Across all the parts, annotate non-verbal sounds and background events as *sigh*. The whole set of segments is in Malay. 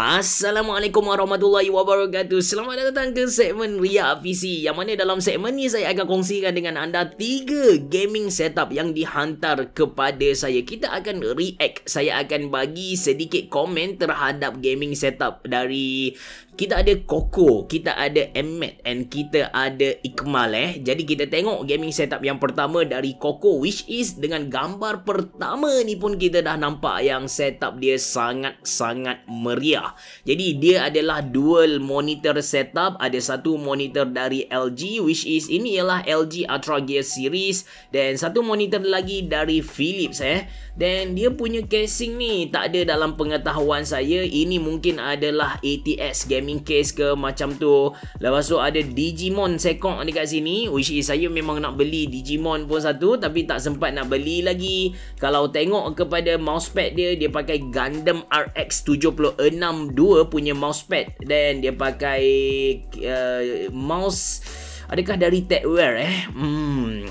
Assalamualaikum warahmatullahi wabarakatuh Selamat datang ke segmen Ria PC Yang mana dalam segmen ni saya akan kongsikan dengan anda tiga gaming setup yang dihantar kepada saya Kita akan react Saya akan bagi sedikit komen terhadap gaming setup Dari kita ada Coco, kita ada Emmet and kita ada Ikmal eh. Jadi kita tengok gaming setup yang pertama dari Coco which is dengan gambar pertama ni pun kita dah nampak yang setup dia sangat-sangat meriah. Jadi dia adalah dual monitor setup, ada satu monitor dari LG which is ini ialah LG Ultra Gear series dan satu monitor lagi dari Philips eh. Dan dia punya casing ni tak ada dalam pengetahuan saya. Ini mungkin adalah ATS gaming case ke macam tu. Lepas tu ada Digimon Sekong dekat sini. Which is saya memang nak beli Digimon pun satu. Tapi tak sempat nak beli lagi. Kalau tengok kepada mousepad dia. Dia pakai Gundam RX 762 punya mousepad. Dan dia pakai uh, mouse... Adakah dari Techware eh? Hmm...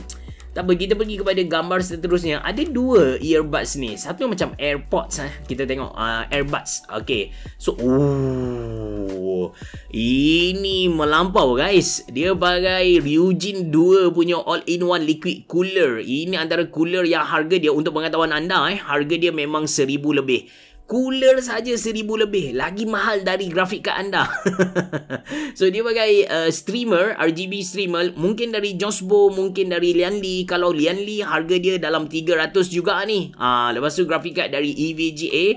Tak apa, kita pergi kepada gambar seterusnya. Ada dua earbuds ni. Satu macam AirPods. Eh. Kita tengok uh, ah, AirPods. Okay. So, ooh, ini melampau guys. Dia bagai Ryujin 2 punya all-in-one liquid cooler. Ini antara cooler yang harga dia untuk pengetahuan anda. Eh, harga dia memang seribu lebih cooler saja seribu lebih lagi mahal dari grafik kad anda *laughs* so dia bagai uh, streamer RGB streamer mungkin dari Josbo mungkin dari Lianli kalau Lianli harga dia dalam 300 juga ni ah uh, lepas tu grafik kad dari EVGA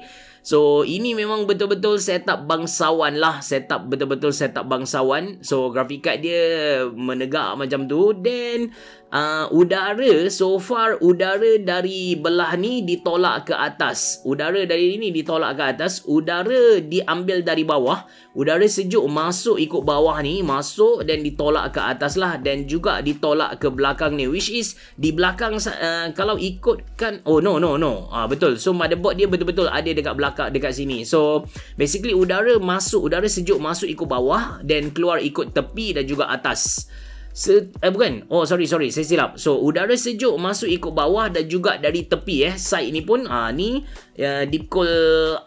So ini memang betul-betul setup bangsawan lah Setup betul-betul setup bangsawan So graphic card dia menegak macam tu Then uh, udara so far udara dari belah ni ditolak ke atas Udara dari ini ditolak ke atas Udara diambil dari bawah Udara sejuk masuk ikut bawah ni Masuk dan ditolak ke atas lah Dan juga ditolak ke belakang ni Which is di belakang uh, kalau ikutkan Oh no no no uh, Betul so motherboard dia betul-betul ada dekat belakang kat dekat sini. So basically udara masuk, udara sejuk masuk ikut bawah dan keluar ikut tepi dan juga atas. Se- eh bukan. Oh sorry sorry, saya silap. So udara sejuk masuk ikut bawah dan juga dari tepi eh. Side ni pun ah ni deep cool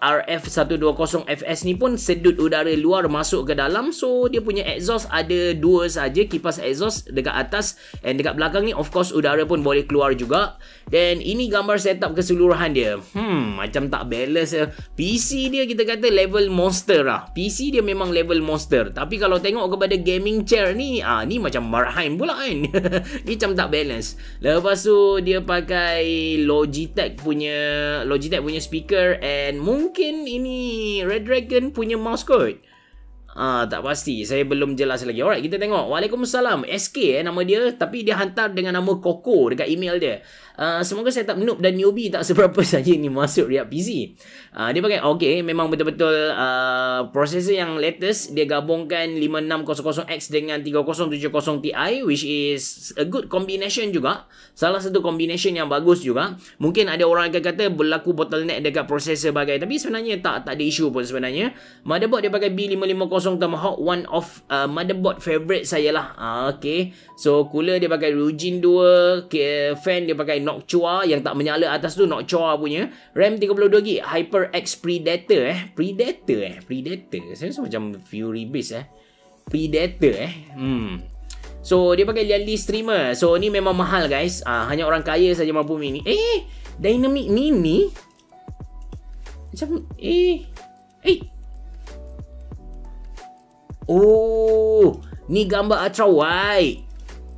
RF 120 FS ni pun sedut udara luar masuk ke dalam so dia punya exhaust ada dua saja kipas exhaust dekat atas and dekat belakang ni of course udara pun boleh keluar juga dan ini gambar setup keseluruhan dia hmm macam tak balance ya. PC dia kita kata level monster lah PC dia memang level monster tapi kalau tengok kepada gaming chair ni ah ni macam Marheim pula kan ni *laughs* macam tak balance lepas tu dia pakai Logitech punya Logitech punya punya speaker and mungkin ini Red Dragon punya mouse kot. Ah, tak pasti. Saya belum jelas lagi. Alright, kita tengok. Waalaikumsalam. SK eh nama dia tapi dia hantar dengan nama Koko dekat email dia. Ah, semoga saya tak noob dan newbie tak seberapa *laughs* saja ni masuk React PC. Uh, ah, dia pakai okey memang betul-betul uh, ah, processor yang latest dia gabungkan 5600X dengan 3070Ti which is a good combination juga. Salah satu combination yang bagus juga. Mungkin ada orang akan kata berlaku bottleneck dekat processor bagai tapi sebenarnya tak tak ada isu pun sebenarnya. Motherboard dia pakai B550 Tomahawk one of uh, motherboard favorite saya lah. Uh, okay. So cooler dia pakai Rujin 2, fan dia pakai Noctua yang tak menyala atas tu Noctua punya RAM 32GB HyperX Predator eh Predator eh Predator saya rasa macam Fury Beast eh Predator eh hmm So dia pakai Lian Streamer So ni memang mahal guys ah, Hanya orang kaya saja mampu mini Eh Dynamic Mini Macam Eh Eh Oh Ni gambar ultra wide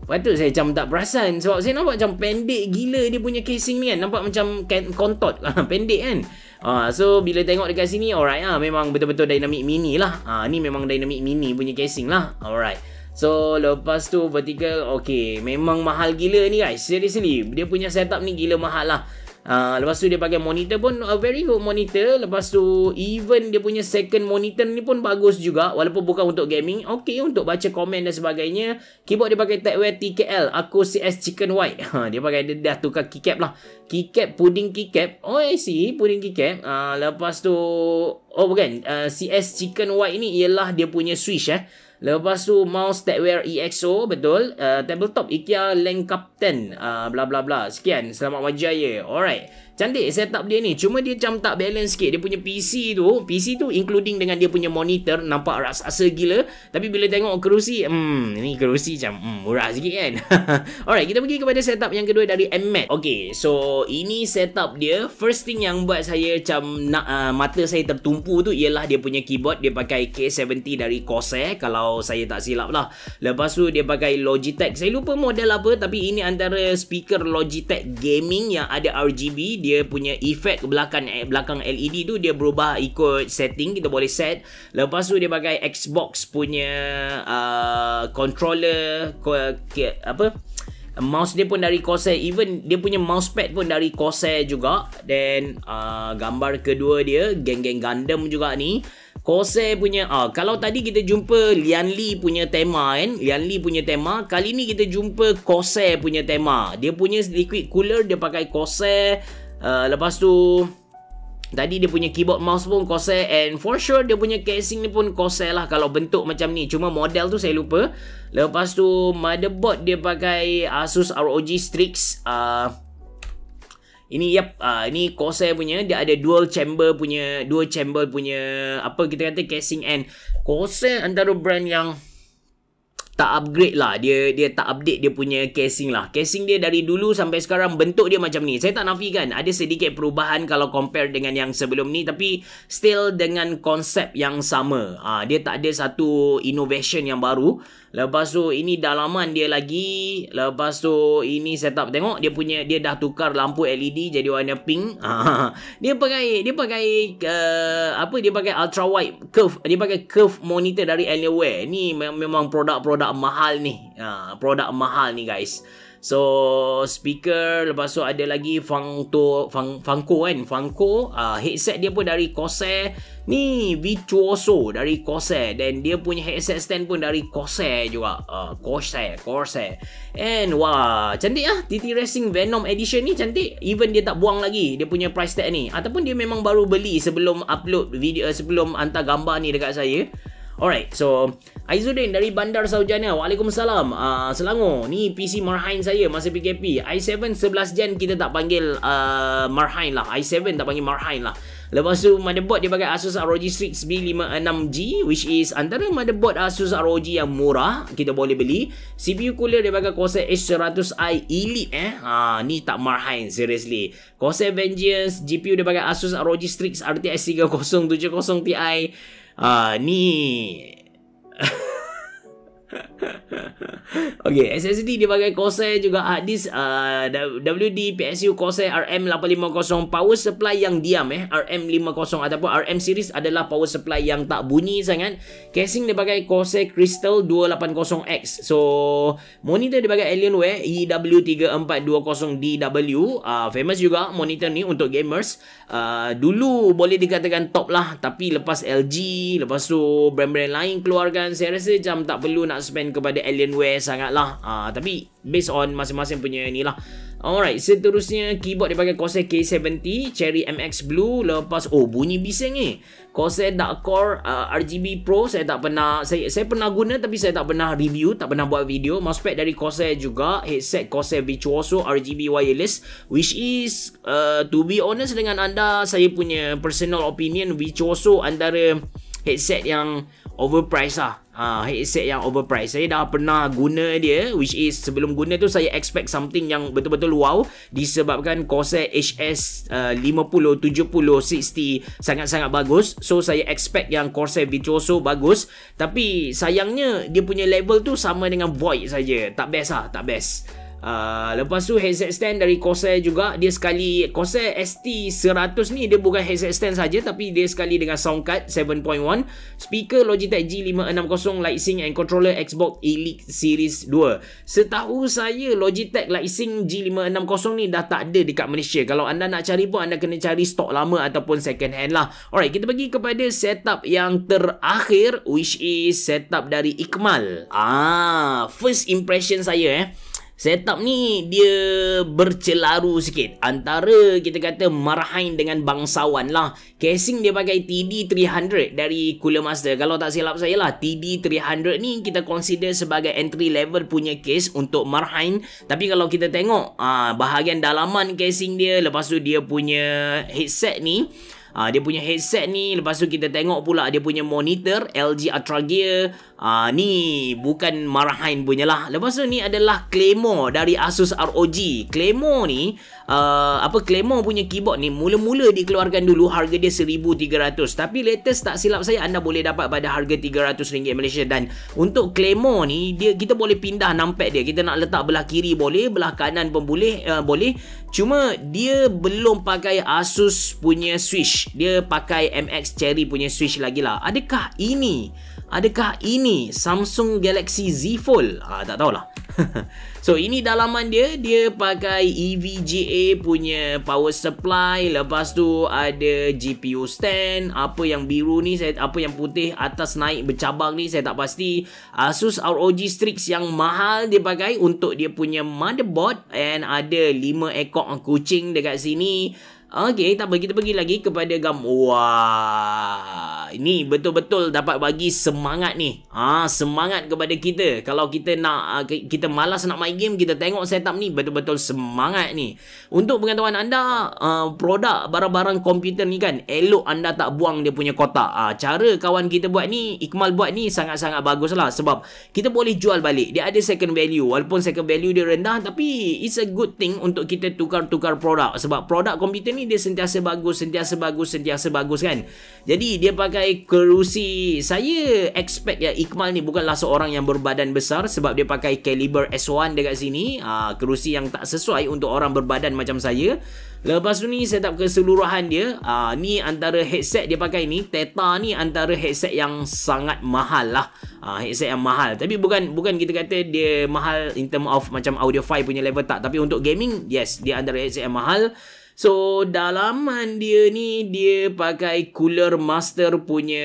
Patut saya macam tak perasan sebab saya nampak macam pendek gila dia punya casing ni kan. Nampak macam kontot kan, *laughs* ah, pendek kan. Ah, so bila tengok dekat sini alright ah memang betul-betul dynamic mini lah. Ah ni memang dynamic mini punya casing lah. Alright. So lepas tu vertical okay, memang mahal gila ni guys. Seriously dia punya setup ni gila mahal lah. Uh, lepas tu dia pakai monitor pun a very good monitor. Lepas tu even dia punya second monitor ni pun bagus juga. Walaupun bukan untuk gaming. Okay untuk baca komen dan sebagainya. Keyboard dia pakai Tagwear TKL. Aku CS Chicken White. Ha, dia pakai dia dah tukar keycap lah. Keycap, puding keycap. Oh I see. Puding keycap. Uh, lepas tu... Oh bukan. Uh, ah, CS Chicken White ni ialah dia punya switch eh. Lepas tu mouse Tagwear EXO. Betul. Uh, tabletop IKEA Lengkap Captain uh, ah, bla bla bla Sekian Selamat berjaya Alright Cantik setup dia ni Cuma dia macam tak balance sikit Dia punya PC tu PC tu including dengan dia punya monitor Nampak raksasa gila Tapi bila tengok kerusi Hmm Ni kerusi macam hmm, Murah sikit kan *laughs* Alright kita pergi kepada setup yang kedua Dari Emmet Okay so Ini setup dia First thing yang buat saya Macam nak, uh, Mata saya tertumpu tu Ialah dia punya keyboard Dia pakai K70 dari Corsair Kalau saya tak silap lah Lepas tu dia pakai Logitech Saya lupa model apa Tapi ini antara speaker Logitech Gaming yang ada RGB dia punya efek belakang eh, belakang LED tu dia berubah ikut setting kita boleh set lepas tu dia pakai Xbox punya uh, controller ke, apa mouse dia pun dari Corsair even dia punya mousepad pun dari Corsair juga then uh, gambar kedua dia geng-geng Gundam juga ni Kose punya ah kalau tadi kita jumpa Lian Li punya tema kan Lian Li punya tema kali ni kita jumpa Kose punya tema dia punya liquid cooler dia pakai Kose uh, lepas tu Tadi dia punya keyboard mouse pun Corsair And for sure dia punya casing ni pun Corsair lah Kalau bentuk macam ni Cuma model tu saya lupa Lepas tu motherboard dia pakai Asus ROG Strix uh, ini yep, uh, ini Corsair punya dia ada dual chamber punya, dual chamber punya apa kita kata casing and Corsair antara brand yang tak upgrade lah dia dia tak update dia punya casing lah casing dia dari dulu sampai sekarang bentuk dia macam ni saya tak nafikan ada sedikit perubahan kalau compare dengan yang sebelum ni tapi still dengan konsep yang sama ah dia tak ada satu innovation yang baru lepas tu ini dalaman dia lagi lepas tu ini setup tengok dia punya dia dah tukar lampu LED jadi warna pink ah, *laughs* dia pakai dia pakai uh, apa dia pakai ultra wide curve dia pakai curve monitor dari Alienware ni memang produk-produk produk mahal ni. Uh, produk mahal ni guys. So speaker lepas tu ada lagi Fangto Fang Fangko kan Fangko uh, ha, headset dia pun dari Corsair ni Virtuoso dari Corsair dan dia punya headset stand pun dari Corsair juga uh, Corsair Corsair and wah cantik ah TT Racing Venom edition ni cantik even dia tak buang lagi dia punya price tag ni ataupun dia memang baru beli sebelum upload video sebelum hantar gambar ni dekat saya Alright, so Aizuddin dari Bandar Saujana. Waalaikumsalam. Uh, Selangor. Ni PC Marhain saya masa PKP. i7 11 gen kita tak panggil uh, Marhain lah. i7 tak panggil Marhain lah. Lepas tu motherboard dia pakai Asus ROG Strix B56G which is antara motherboard Asus ROG yang murah kita boleh beli. CPU cooler dia pakai Corsair H100i Elite eh. Ha ni tak Marhain seriously. Corsair Vengeance GPU dia pakai Asus ROG Strix RTX 3070 Ti. に *laughs* Okay, SSD dia bagai Corsair juga hard ah, disk uh, ah, WD PSU Corsair RM850 power supply yang diam eh RM50 ataupun RM series adalah power supply yang tak bunyi sangat. Casing dia bagai Corsair Crystal 280X. So, monitor dia bagai Alienware EW3420DW. Uh, ah, famous juga monitor ni untuk gamers. Uh, dulu boleh dikatakan top lah tapi lepas LG, lepas tu brand-brand lain keluarkan saya rasa macam tak perlu nak spend kepada Alienware sangat lah uh, ah, Tapi based on masing-masing punya ni lah Alright, seterusnya keyboard dia pakai Corsair K70, Cherry MX Blue, lepas oh bunyi bising ni. Eh. Corsair Dark Core uh, ah, RGB Pro saya tak pernah saya saya pernah guna tapi saya tak pernah review, tak pernah buat video. Mousepad dari Corsair juga, headset Corsair Virtuoso RGB wireless which is uh, to be honest dengan anda saya punya personal opinion Virtuoso antara headset yang overpriced lah ha, headset yang overpriced saya dah pernah guna dia which is sebelum guna tu saya expect something yang betul-betul wow disebabkan Corsair HS uh, 50, 70, 60 sangat-sangat bagus so saya expect yang Corsair Virtuoso bagus tapi sayangnya dia punya level tu sama dengan Void saja tak best lah tak best Uh, lepas tu headset stand dari Corsair juga dia sekali Corsair ST100 ni dia bukan headset stand saja tapi dia sekali dengan sound card 7.1 speaker Logitech G560 Lightsync and controller Xbox Elite Series 2 setahu saya Logitech Lightsync G560 ni dah tak ada dekat Malaysia kalau anda nak cari pun anda kena cari stok lama ataupun second hand lah alright kita pergi kepada setup yang terakhir which is setup dari Iqmal ah first impression saya eh Setup ni dia bercelaru sikit Antara kita kata marahain dengan bangsawan lah Casing dia pakai TD300 dari Cooler Master Kalau tak silap saya lah TD300 ni kita consider sebagai entry level punya case untuk marahain Tapi kalau kita tengok aa, ah, bahagian dalaman casing dia Lepas tu dia punya headset ni ha, dia punya headset ni lepas tu kita tengok pula dia punya monitor LG Ultra Gear ha, ni bukan marahain punya lah lepas tu ni adalah Claymore dari Asus ROG Claymore ni Uh, apa Claymore punya keyboard ni mula-mula dikeluarkan dulu harga dia 1300 tapi latest tak silap saya anda boleh dapat pada harga 300 ringgit Malaysia dan untuk Claymore ni dia kita boleh pindah numpad dia kita nak letak belah kiri boleh belah kanan pun boleh uh, boleh cuma dia belum pakai Asus punya switch dia pakai MX Cherry punya switch lagi lah adakah ini adakah ini Samsung Galaxy Z Fold ah tak tahulah *laughs* so ini dalaman dia dia pakai EVGA punya power supply lepas tu ada GPU stand apa yang biru ni saya apa yang putih atas naik bercabang ni saya tak pasti Asus ROG Strix yang mahal dia pakai untuk dia punya motherboard and ada 5 ekor kucing dekat sini Okay, tak apa. Kita pergi lagi kepada gambar. Wah ini betul-betul dapat bagi semangat ni. Ah ha, semangat kepada kita. Kalau kita nak uh, kita malas nak main game, kita tengok setup ni betul-betul semangat ni. Untuk pengetahuan anda, uh, produk barang-barang komputer ni kan elok anda tak buang dia punya kotak. ha, cara kawan kita buat ni, Ikmal buat ni sangat-sangat bagus lah sebab kita boleh jual balik. Dia ada second value. Walaupun second value dia rendah tapi it's a good thing untuk kita tukar-tukar produk sebab produk komputer ni dia sentiasa bagus, sentiasa bagus, sentiasa bagus kan. Jadi dia pakai Kedai kerusi Saya expect ya Iqmal ni bukanlah seorang yang berbadan besar Sebab dia pakai kaliber S1 dekat sini ha, Kerusi yang tak sesuai untuk orang berbadan macam saya Lepas tu ni setup keseluruhan dia ha, Ni antara headset dia pakai ni Teta ni antara headset yang sangat mahal lah ha, Headset yang mahal Tapi bukan bukan kita kata dia mahal in term of macam audio file punya level tak Tapi untuk gaming yes dia antara headset yang mahal So dalaman dia ni dia pakai cooler master punya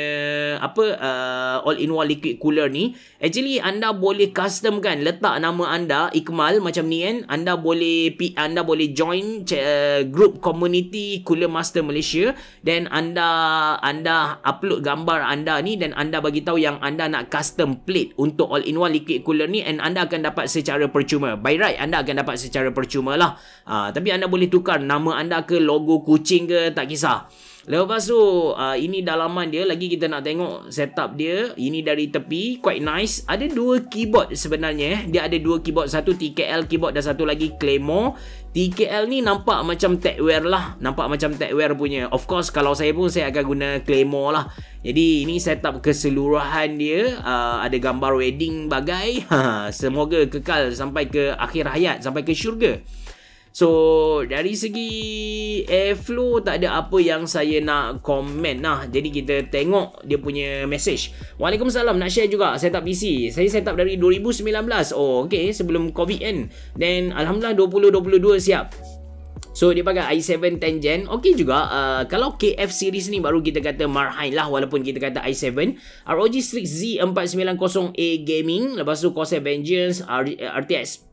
apa uh, all in one liquid cooler ni. Actually anda boleh custom kan letak nama anda Ikmal macam ni kan. Anda boleh anda boleh join uh, group community Cooler Master Malaysia Then anda anda upload gambar anda ni dan anda bagi tahu yang anda nak custom plate untuk all in one liquid cooler ni and anda akan dapat secara percuma. By right anda akan dapat secara percuma lah. Uh, tapi anda boleh tukar nama anda ke logo kucing ke tak kisah Lepas tu uh, ini dalaman dia lagi kita nak tengok setup dia ini dari tepi quite nice ada dua keyboard sebenarnya eh. dia ada dua keyboard satu TKL keyboard dan satu lagi Klemo TKL ni nampak macam techware lah nampak macam techware punya of course kalau saya pun saya akan guna Klemo lah jadi ini setup keseluruhan dia uh, ada gambar wedding bagai *laughs* semoga kekal sampai ke akhir hayat sampai ke syurga So dari segi airflow tak ada apa yang saya nak komen lah Jadi kita tengok dia punya message Waalaikumsalam nak share juga setup PC Saya setup dari 2019 Oh ok sebelum covid kan Then Alhamdulillah 2022 siap So dia pakai i7 10 gen Okay juga uh, Kalau KF series ni Baru kita kata Marhain lah Walaupun kita kata i7 ROG Strix Z490A Gaming Lepas tu Corsair Vengeance R- RTX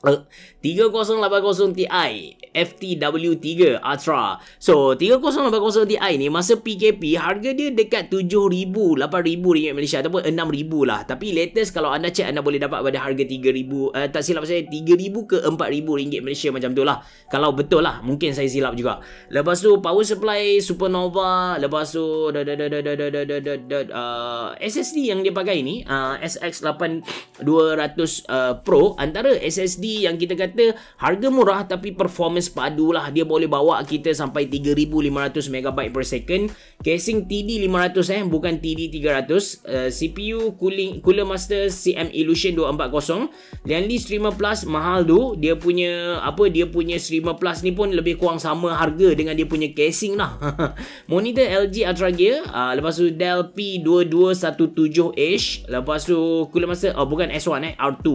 3080Ti uh, FTW3 Ultra So 3080Ti ni Masa PKP Harga dia dekat 7,000 8,000 ringgit Malaysia Ataupun 6,000 lah Tapi latest Kalau anda check Anda boleh dapat pada harga 3,000 uh, eh, Tak silap saya 3,000 ke 4,000 ringgit Malaysia Macam tu lah Kalau betul lah Mungkin saya silap juga Lepas tu Power supply Supernova Lepas tu da, da, da, da, da, da, da, da, uh, SSD yang dia pakai ni uh, SX8200 uh, Pro Antara SSD SSD yang kita kata harga murah tapi performance padu lah dia boleh bawa kita sampai 3500 MB per second casing TD500 eh bukan TD300 uh, eh, CPU cooling Cooler Master CM Illusion 240 Lianli Streamer Plus mahal tu dia punya apa dia punya Streamer Plus ni pun lebih kurang sama harga dengan dia punya casing lah *laughs* monitor LG Ultra Gear uh, lepas tu Dell P2217H lepas tu Cooler Master oh bukan S1 eh R2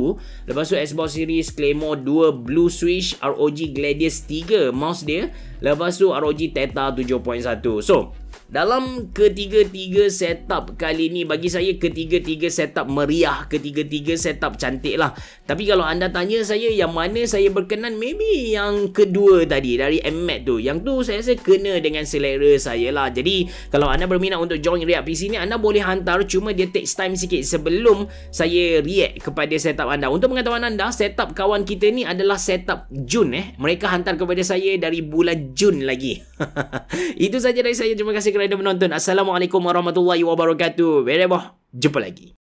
lepas tu Xbox Series Switch Claymore 2 Blue Switch ROG Gladius 3 mouse dia lepas tu ROG Theta 7.1 so dalam ketiga-tiga setup kali ni Bagi saya ketiga-tiga setup meriah Ketiga-tiga setup cantik lah Tapi kalau anda tanya saya Yang mana saya berkenan Maybe yang kedua tadi Dari Emmet tu Yang tu saya rasa kena dengan selera saya lah Jadi kalau anda berminat untuk join React PC ni Anda boleh hantar Cuma dia takes time sikit Sebelum saya react kepada setup anda Untuk pengetahuan anda Setup kawan kita ni adalah setup Jun eh Mereka hantar kepada saya dari bulan Jun lagi *laughs* Itu saja dari saya Terima kasih kerana menonton. Assalamualaikum warahmatullahi wabarakatuh. Berebah. Jumpa lagi.